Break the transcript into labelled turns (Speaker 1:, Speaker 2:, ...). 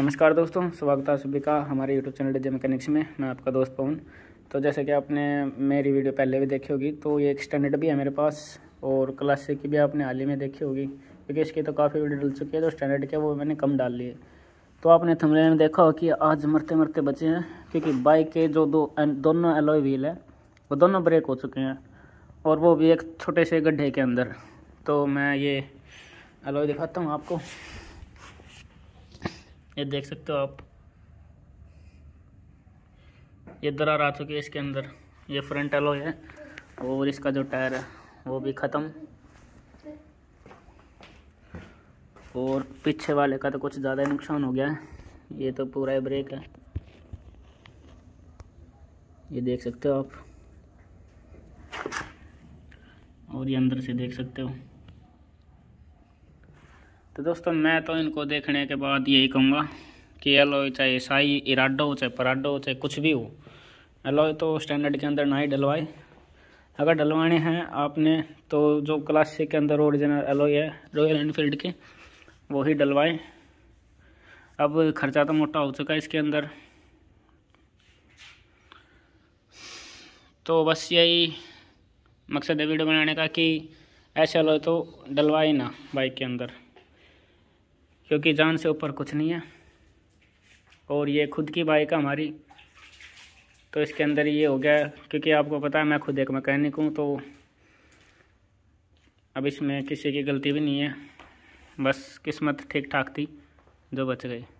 Speaker 1: नमस्कार दोस्तों स्वागत है सभी का हमारे यूट्यूब चैनल डिजे मैकेनिक्स में मैं आपका दोस्त पवन तो जैसे कि आपने मेरी वीडियो पहले भी देखी होगी तो ये एक्सटेंडेड भी है मेरे पास और क्लासिक की भी आपने हाल ही में देखी होगी क्योंकि इसकी तो काफ़ी वीडियो डल चुकी है जो तो स्टैंडर्ड के वो मैंने कम डाल लिए तो आपने थमले में देखा हो कि आज मरते मरते बचे हैं क्योंकि बाइक के जो दो दोनों एलोई व्हील है वो दोनों ब्रेक हो चुके हैं और वो भी एक छोटे से गड्ढे के अंदर तो मैं ये एलोई दिखाता हूँ आपको ये देख सकते हो आप ये दरार आ चुकी है इसके अंदर ये फ्रंट एलो है और इसका जो टायर है वो भी ख़त्म और पीछे वाले का तो कुछ ज़्यादा ही नुकसान हो गया है ये तो पूरा ही ब्रेक है ये देख सकते हो आप और ये अंदर से देख सकते हो तो दोस्तों मैं तो इनको देखने के बाद यही कहूँगा कि एलोए चाहे ईसाई इराडो हो चाहे पराडो हो चाहे कुछ भी हो एलोए तो स्टैंडर्ड के अंदर ना ही डलवाए अगर डलवाने हैं आपने तो जो क्लासिक के अंदर ओरिजिनल एलोए है रॉयल एनफील्ड के वो ही डलवाएँ अब खर्चा तो मोटा हो चुका है इसके अंदर तो बस यही मकसद है वीडियो बनाने का कि ऐसे एलोए तो डलवाए ना बाइक के अंदर क्योंकि जान से ऊपर कुछ नहीं है और ये खुद की बाइक है हमारी तो इसके अंदर ये हो गया क्योंकि आपको पता है मैं खुद एक मैकेनिक हूँ तो अब इसमें किसी की गलती भी नहीं है बस किस्मत ठीक ठाक थी जो बच गई